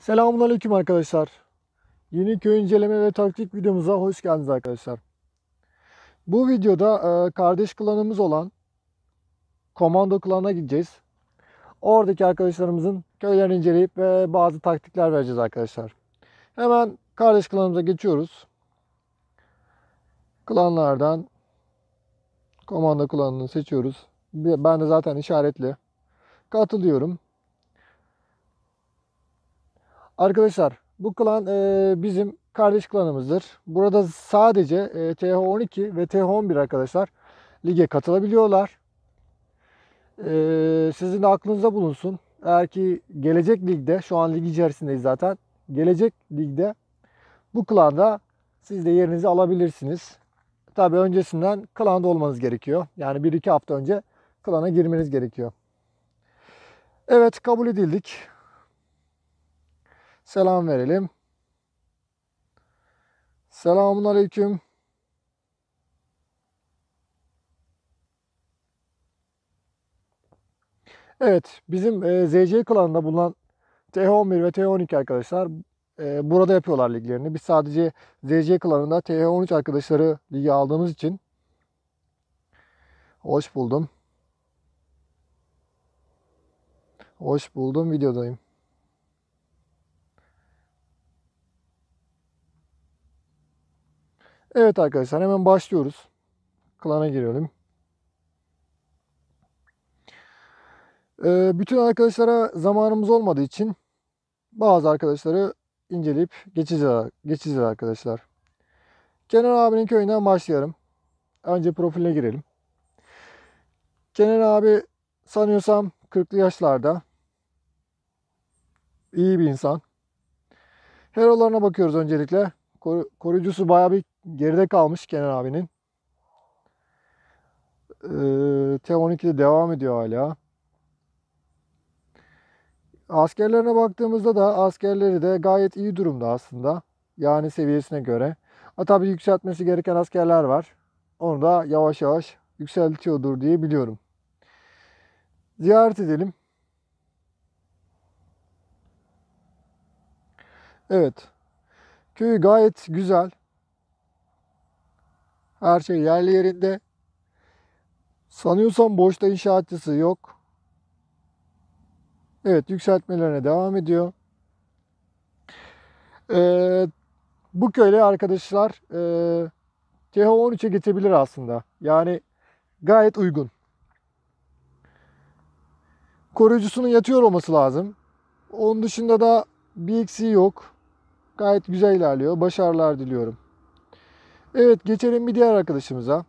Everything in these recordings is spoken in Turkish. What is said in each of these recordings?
Selamun Aleyküm arkadaşlar. Yeni köy inceleme ve taktik videomuza hoş geldiniz arkadaşlar. Bu videoda e, kardeş klanımız olan komando klanına gideceğiz. Oradaki arkadaşlarımızın köylerini inceleyip ve bazı taktikler vereceğiz arkadaşlar. Hemen kardeş klanımıza geçiyoruz. Klanlardan komando klanını seçiyoruz. Ben de zaten işaretli. Katılıyorum. Arkadaşlar bu klan e, bizim kardeş klanımızdır. Burada sadece e, TH12 ve TH11 arkadaşlar lige katılabiliyorlar. E, sizin de aklınızda bulunsun. Eğer ki gelecek ligde, şu an lig içerisindeyiz zaten. Gelecek ligde bu klanda siz de yerinizi alabilirsiniz. Tabi öncesinden klanda olmanız gerekiyor. Yani 1-2 hafta önce klana girmeniz gerekiyor. Evet kabul edildik selam verelim. Selamun Aleyküm. Evet, bizim e, ZC klanında bulunan TH11 ve TH12 arkadaşlar e, burada yapıyorlar liglerini. Biz sadece ZC klanında TH13 arkadaşları ligi aldığımız için hoş buldum. Hoş buldum videodayım. Evet arkadaşlar hemen başlıyoruz. Klana girelim. Ee, bütün arkadaşlara zamanımız olmadığı için bazı arkadaşları inceleyip geçeceğiz, geçeceğiz arkadaşlar. Kenan abinin köyünden başlayalım. Önce profiline girelim. Kenan abi sanıyorsam 40'lı yaşlarda. İyi bir insan. Herolarına bakıyoruz öncelikle. Koru, koruyucusu baya bir geride kalmış Kenan abinin. Ee, T12 de devam ediyor hala. Askerlerine baktığımızda da askerleri de gayet iyi durumda aslında. Yani seviyesine göre. Ha tabi yükseltmesi gereken askerler var. Onu da yavaş yavaş yükseltiyordur diye biliyorum. Ziyaret edelim. Evet. Köyü gayet güzel. Her şey yerli yerinde. Sanıyorsan boşta inşaatçısı yok. Evet yükseltmelerine devam ediyor. Ee, bu köyle arkadaşlar e, TH13'e geçebilir aslında. Yani gayet uygun. Koruyucusunun yatıyor olması lazım. Onun dışında da bir eksiği yok. Gayet güzel ilerliyor. Başarılar diliyorum. Evet geçelim bir diğer arkadaşımıza.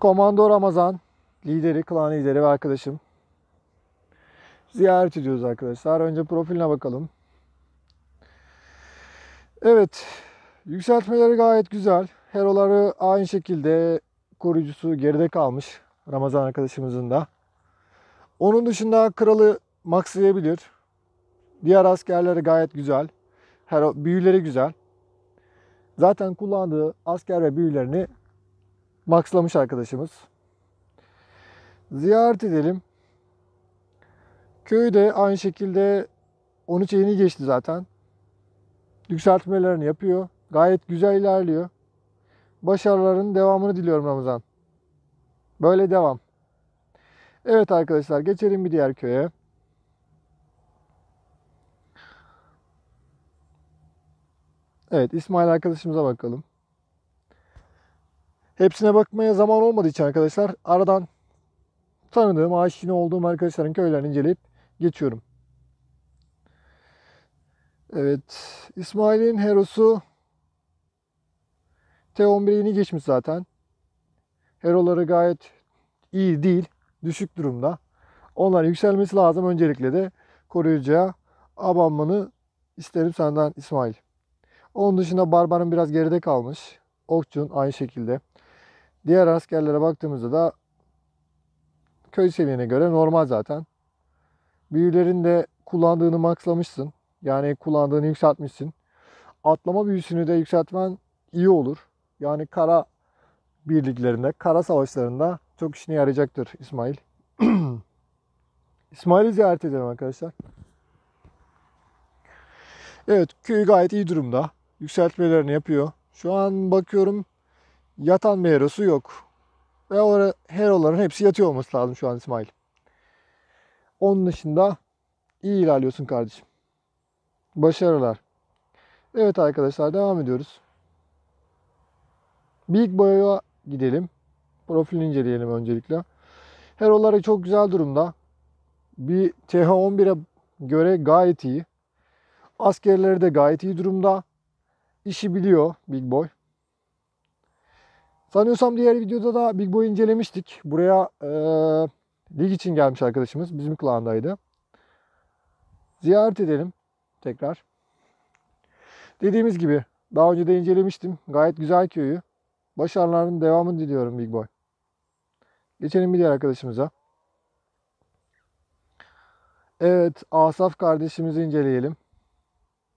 Komando Ramazan lideri, klan lideri ve arkadaşım. Ziyaret ediyoruz arkadaşlar. Önce profiline bakalım. Evet. Yükseltmeleri gayet güzel. Heroları aynı şekilde koruyucusu geride kalmış. Ramazan arkadaşımızın da. Onun dışında kralı maxlayabilir. Diğer askerleri gayet güzel. Her büyüleri güzel. Zaten kullandığı asker ve büyülerini maxlamış arkadaşımız. Ziyaret edelim. Köyde aynı şekilde 13 yeni geçti zaten. Yükseltmelerini yapıyor. Gayet güzel ilerliyor. Başarıların devamını diliyorum Ramazan. Böyle devam. Evet arkadaşlar geçelim bir diğer köye. Evet İsmail arkadaşımıza bakalım. Hepsine bakmaya zaman olmadığı için arkadaşlar aradan tanıdığım, aşina olduğum arkadaşların köylerini inceleyip geçiyorum. Evet İsmail'in Hero'su T11'e yeni geçmiş zaten. Hero'ları gayet iyi değil. Düşük durumda. Onlar yükselmesi lazım. Öncelikle de koruyucuya abanmanı isterim senden İsmail. Onun dışında Barbar'ın biraz geride kalmış. Okçun aynı şekilde. Diğer askerlere baktığımızda da köy seviyene göre normal zaten. Büyülerin de kullandığını makslamışsın, Yani kullandığını yükseltmişsin. Atlama büyüsünü de yükseltmen iyi olur. Yani kara birliklerinde, kara savaşlarında çok işine yarayacaktır İsmail. İsmail'i ziyaret edelim arkadaşlar. Evet, köy gayet iyi durumda yükseltmelerini yapıyor. Şu an bakıyorum yatan bir herosu yok. Ve orada heroların hepsi yatıyor olması lazım şu an İsmail. Onun dışında iyi ilerliyorsun kardeşim. Başarılar. Evet arkadaşlar devam ediyoruz. Big Boy'a gidelim. Profilini inceleyelim öncelikle. Hero'ları çok güzel durumda. Bir TH11'e göre gayet iyi. Askerleri de gayet iyi durumda işi biliyor Big Boy. Sanıyorsam diğer videoda da Big Boy incelemiştik. Buraya e, lig için gelmiş arkadaşımız. Bizim klandaydı. Ziyaret edelim tekrar. Dediğimiz gibi daha önce de incelemiştim. Gayet güzel köyü. Başarıların devamını diliyorum Big Boy. Geçelim bir diğer arkadaşımıza. Evet Asaf kardeşimizi inceleyelim.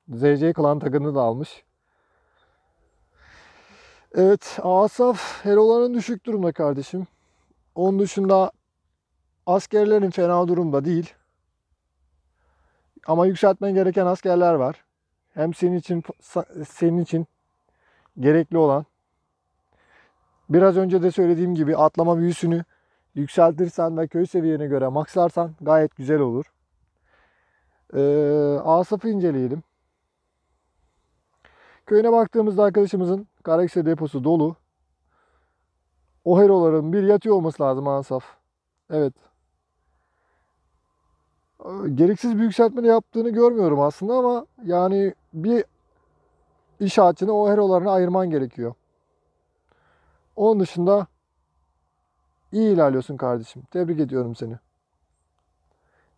ZC klan takını da almış. Evet Asaf Heroların düşük durumda kardeşim. Onun dışında askerlerin fena durumda değil. Ama yükseltmen gereken askerler var. Hem senin için senin için gerekli olan biraz önce de söylediğim gibi atlama büyüsünü yükseltirsen ve köy seviyene göre makslarsan gayet güzel olur. Ee, Asaf'ı inceleyelim. Köyüne baktığımızda arkadaşımızın Karekse deposu dolu. O heroların bir yatıyor olması lazım Ansaf. Evet. Ee, gereksiz bir yükseltme yaptığını görmüyorum aslında ama yani bir inşaatçını o herolarına ayırman gerekiyor. Onun dışında iyi ilerliyorsun kardeşim. Tebrik ediyorum seni.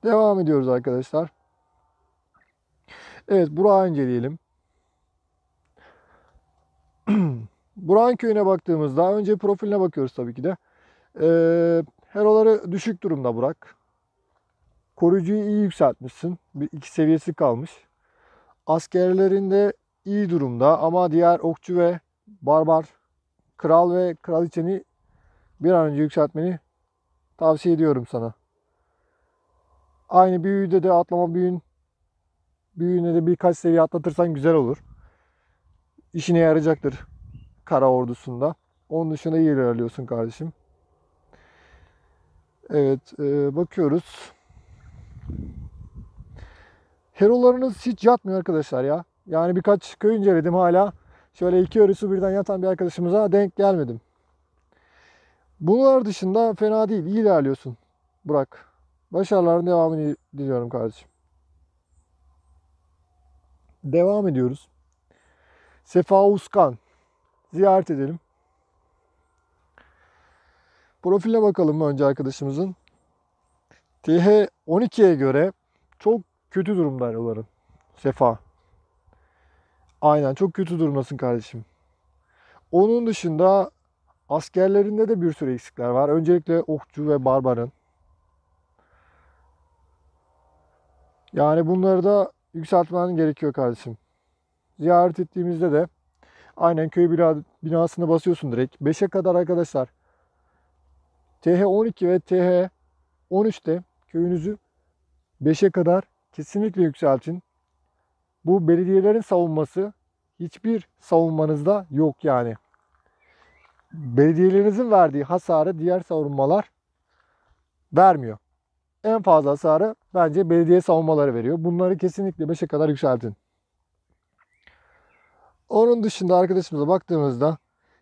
Devam ediyoruz arkadaşlar. Evet Burak'ı inceleyelim. Burhan köyüne baktığımızda önce profiline bakıyoruz tabii ki de. Ee, heroları düşük durumda Burak. Koruyucuyu iyi yükseltmişsin. Bir iki seviyesi kalmış. Askerlerinde iyi durumda ama diğer okçu ve barbar, kral ve kraliçeni bir an önce yükseltmeni tavsiye ediyorum sana. Aynı büyüde de atlama büyün büyüğüne de birkaç seviye atlatırsan güzel olur işine yarayacaktır kara ordusunda. Onun dışında iyi ilerliyorsun kardeşim. Evet e, bakıyoruz. Herolarınız hiç yatmıyor arkadaşlar ya. Yani birkaç köy inceledim hala. Şöyle iki örüsü birden yatan bir arkadaşımıza denk gelmedim. Bunlar dışında fena değil. İyi ilerliyorsun Burak. Başarıların devamını diliyorum kardeşim. Devam ediyoruz. Sefa Uskan ziyaret edelim. Profiline bakalım önce arkadaşımızın. TH 12'ye göre çok kötü durumda araların. Sefa. Aynen çok kötü durumdasın kardeşim. Onun dışında askerlerinde de bir sürü eksikler var. Öncelikle Okçu ve Barbar'ın. Yani bunları da yükseltmen gerekiyor kardeşim ziyaret ettiğimizde de aynen köy binasını basıyorsun direkt. 5'e kadar arkadaşlar TH12 ve TH13'te köyünüzü 5'e kadar kesinlikle yükseltin. Bu belediyelerin savunması hiçbir savunmanızda yok yani. Belediyelerinizin verdiği hasarı diğer savunmalar vermiyor. En fazla hasarı bence belediye savunmaları veriyor. Bunları kesinlikle 5'e kadar yükseltin. Onun dışında arkadaşımıza baktığımızda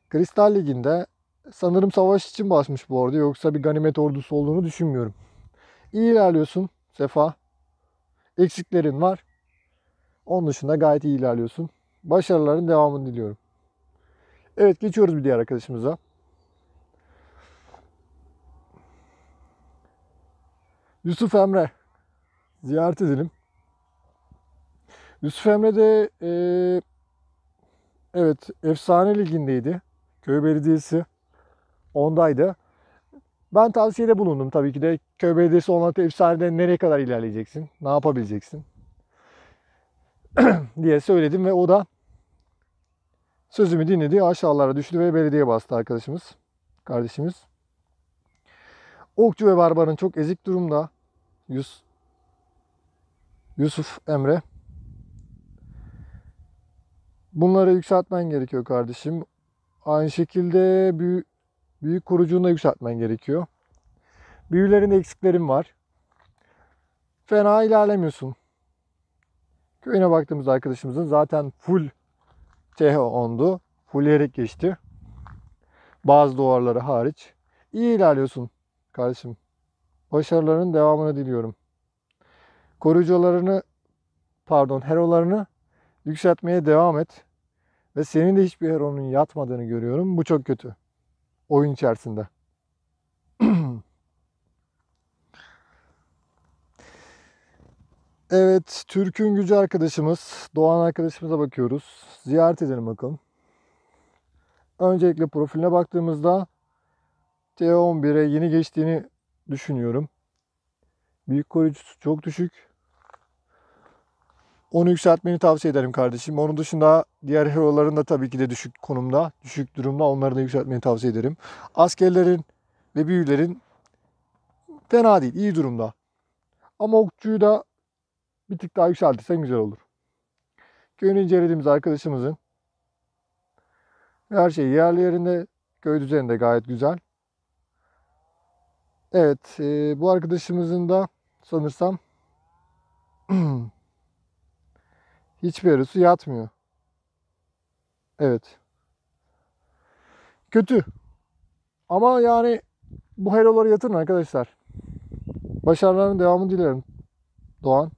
Kristal Ligi'nde sanırım savaş için başmış bu ordu. Yoksa bir ganimet ordusu olduğunu düşünmüyorum. İyi ilerliyorsun Sefa. Eksiklerin var. Onun dışında gayet iyi ilerliyorsun. Başarıların devamını diliyorum. Evet geçiyoruz bir diğer arkadaşımıza. Yusuf Emre. Ziyaret edelim. Yusuf Emre de e, Evet, Efsane Ligi'ndeydi. Köy Belediyesi ondaydı. Ben tavsiyede bulundum tabii ki de. Köy Belediyesi olan efsanede nereye kadar ilerleyeceksin? Ne yapabileceksin? diye söyledim ve o da sözümü dinledi. Aşağılara düştü ve belediye bastı arkadaşımız, kardeşimiz. Okçu ve Barbar'ın çok ezik durumda. Yus, Yusuf Emre Bunları yükseltmen gerekiyor kardeşim. Aynı şekilde büyük, büyük kurucuğunu da yükseltmen gerekiyor. Büyülerinde eksiklerim var. Fena ilerlemiyorsun. Köyüne baktığımız arkadaşımızın zaten full TH10'du. Full erik geçti. Bazı duvarları hariç. İyi ilerliyorsun kardeşim. Başarıların devamını diliyorum. Korucularını pardon herolarını Yükseltmeye devam et. Ve senin de hiçbir yer onun yatmadığını görüyorum. Bu çok kötü. Oyun içerisinde. evet, Türk'ün gücü arkadaşımız, Doğan arkadaşımıza bakıyoruz. Ziyaret edelim bakalım. Öncelikle profiline baktığımızda T11'e yeni geçtiğini düşünüyorum. Büyük koruyucusu çok düşük. Onu yükseltmeni tavsiye ederim kardeşim. Onun dışında diğer hero'ların da tabii ki de düşük konumda, düşük durumda onları da yükseltmeni tavsiye ederim. Askerlerin ve büyülerin fena değil, iyi durumda. Ama okçuyu da bir tık daha yükseltirsen güzel olur. Köyünü incelediğimiz arkadaşımızın her şey yerli yerinde, köy düzeninde gayet güzel. Evet, bu arkadaşımızın da sanırsam Hiçbir arısı yatmıyor. Evet. Kötü. Ama yani bu heroları yatırın arkadaşlar. Başarıların devamını dilerim. Doğan.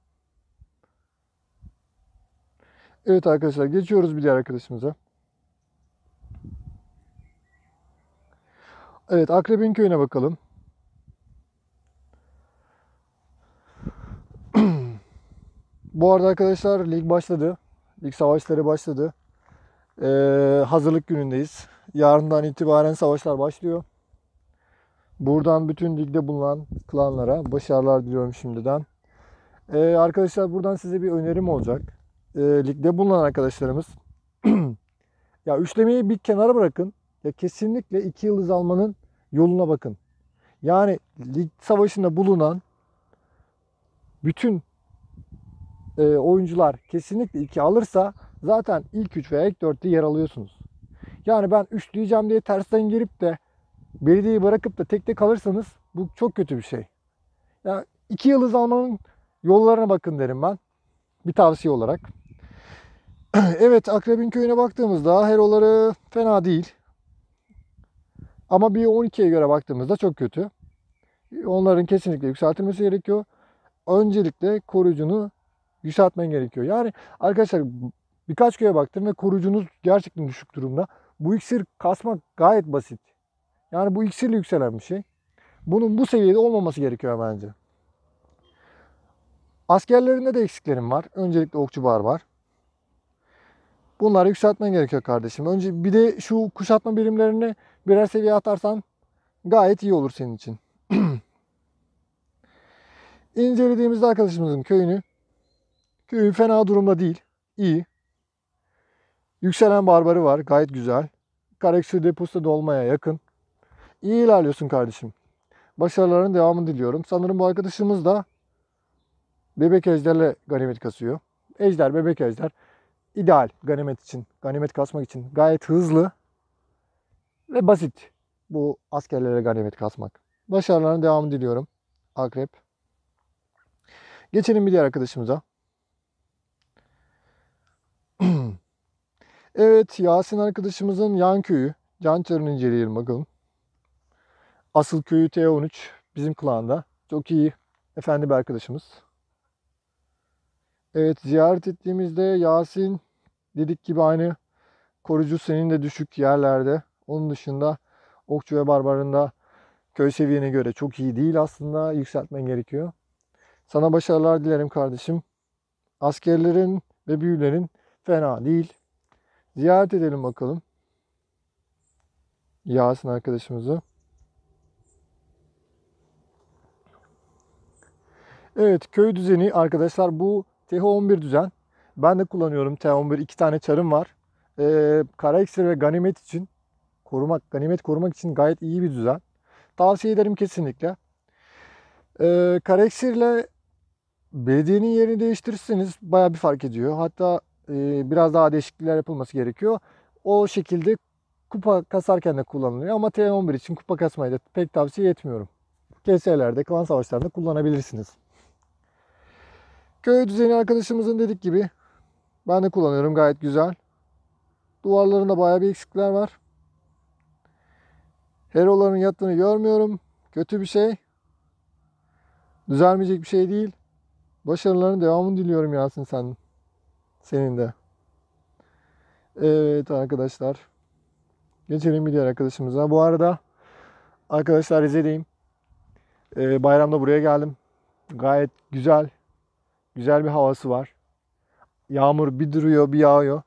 Evet arkadaşlar geçiyoruz bir diğer arkadaşımıza. Evet Akrebin köyüne bakalım. Bu arada arkadaşlar lig başladı. Lig savaşları başladı. Ee, hazırlık günündeyiz. Yarından itibaren savaşlar başlıyor. Buradan bütün ligde bulunan klanlara başarılar diliyorum şimdiden. Ee, arkadaşlar buradan size bir önerim olacak. Ee, ligde bulunan arkadaşlarımız ya üçlemeyi bir kenara bırakın. Ya kesinlikle iki yıldız almanın yoluna bakın. Yani lig savaşında bulunan bütün e, oyuncular kesinlikle 2 alırsa zaten ilk 3 veya ilk 4'te yer alıyorsunuz. Yani ben 3 diyeceğim diye tersten girip de belediyeyi bırakıp da tekte kalırsanız bu çok kötü bir şey. Yani 2 yıldız almanın yollarına bakın derim ben. Bir tavsiye olarak. evet Akrebin köyüne baktığımızda heroları fena değil. Ama bir 12'ye göre baktığımızda çok kötü. Onların kesinlikle yükseltilmesi gerekiyor. Öncelikle koruyucunu yükseltmen gerekiyor. Yani arkadaşlar birkaç köye baktım ve korucunuz gerçekten düşük durumda. Bu iksir kasmak gayet basit. Yani bu iksirle yükselen bir şey. Bunun bu seviyede olmaması gerekiyor bence. Askerlerinde de eksiklerim var. Öncelikle okçu bar var. Bunları yükseltmen gerekiyor kardeşim. Önce bir de şu kuşatma birimlerini birer seviye atarsan gayet iyi olur senin için. İncelediğimizde arkadaşımızın köyünü ee, fena durumda değil. İyi. Yükselen barbarı var. Gayet güzel. Kareksir deposu da dolmaya yakın. İyi ilerliyorsun kardeşim. Başarıların devamını diliyorum. Sanırım bu arkadaşımız da bebek ejderle ganimet kasıyor. Ejder, bebek ejder ideal ganimet için, ganimet kasmak için. Gayet hızlı ve basit bu askerlere ganimet kasmak. Başarıların devamını diliyorum. Akrep. Geçelim bir diğer arkadaşımıza. Evet Yasin arkadaşımızın yan köyü. Yan çarını inceleyelim bakalım. Asıl köyü T13 bizim klanda. Çok iyi efendi bir arkadaşımız. Evet ziyaret ettiğimizde Yasin dedik gibi aynı korucu senin de düşük yerlerde. Onun dışında Okçu ve Barbar'ında köy seviyene göre çok iyi değil aslında. Yükseltmen gerekiyor. Sana başarılar dilerim kardeşim. Askerlerin ve büyülerin fena değil. Ziyaret edelim bakalım. Yasin arkadaşımızı. Evet köy düzeni arkadaşlar bu TH11 düzen. Ben de kullanıyorum TH11 iki tane çarım var. Ee, kara eksir ve ganimet için korumak, ganimet korumak için gayet iyi bir düzen. Tavsiye ederim kesinlikle. Ee, kara eksirle belediyenin yerini değiştirirseniz baya bir fark ediyor. Hatta e, biraz daha değişiklikler yapılması gerekiyor. O şekilde kupa kasarken de kullanılıyor ama T11 için kupa kasmayı da pek tavsiye etmiyorum. KS'lerde, klan savaşlarında kullanabilirsiniz. Köy düzeni arkadaşımızın dedik gibi ben de kullanıyorum gayet güzel. Duvarlarında bayağı bir eksikler var. Heroların yattığını görmüyorum. Kötü bir şey. Düzelmeyecek bir şey değil. Başarıların devamını diliyorum Yasin sen. Senin de. Evet arkadaşlar. Geçelim bir diğer arkadaşımıza. Bu arada arkadaşlar Rize'deyim. Ee, bayramda buraya geldim. Gayet güzel. Güzel bir havası var. Yağmur bir duruyor bir yağıyor.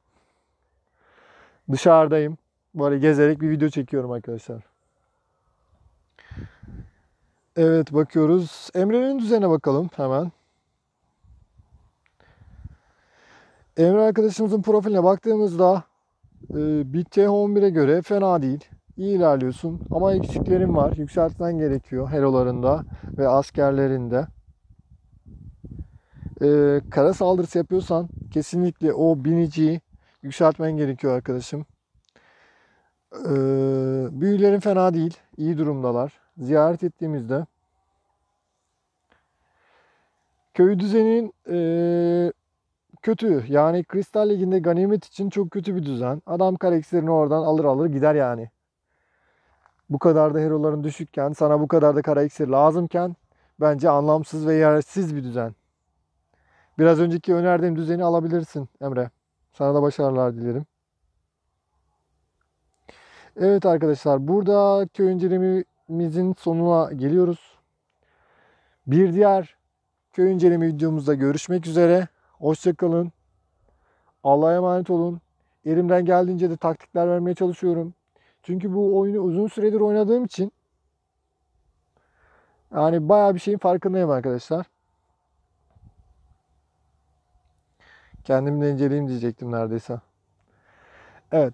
Dışarıdayım. Böyle gezerek bir video çekiyorum arkadaşlar. Evet bakıyoruz. Emre'nin düzene bakalım hemen. Emre arkadaşımızın profiline baktığımızda e, BitC11'e göre fena değil. İyi ilerliyorsun ama eksiklerin var. Yükseltmen gerekiyor herolarında ve askerlerinde. E, kara saldırısı yapıyorsan kesinlikle o biniciyi yükseltmen gerekiyor arkadaşım. E, büyülerin fena değil. İyi durumdalar. Ziyaret ettiğimizde köy düzeninin e, kötü. Yani Kristal Ligi'nde ganimet için çok kötü bir düzen. Adam karakterini oradan alır alır gider yani. Bu kadar da heroların düşükken, sana bu kadar da kara iksir lazımken bence anlamsız ve yersiz bir düzen. Biraz önceki önerdiğim düzeni alabilirsin Emre. Sana da başarılar dilerim. Evet arkadaşlar burada köy incelememizin sonuna geliyoruz. Bir diğer köy inceleme videomuzda görüşmek üzere. Hoşçakalın. Allah'a emanet olun. Elimden geldiğince de taktikler vermeye çalışıyorum. Çünkü bu oyunu uzun süredir oynadığım için yani bayağı bir şeyin farkındayım arkadaşlar. Kendimi de inceleyeyim diyecektim neredeyse. Evet.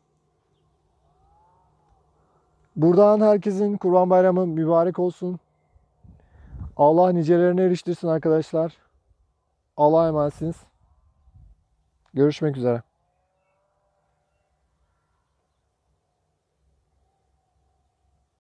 Buradan herkesin Kurban Bayramı mübarek olsun. Allah nicelerine eriştirsin arkadaşlar. Allah'a emanetsiniz. Görüşmek üzere.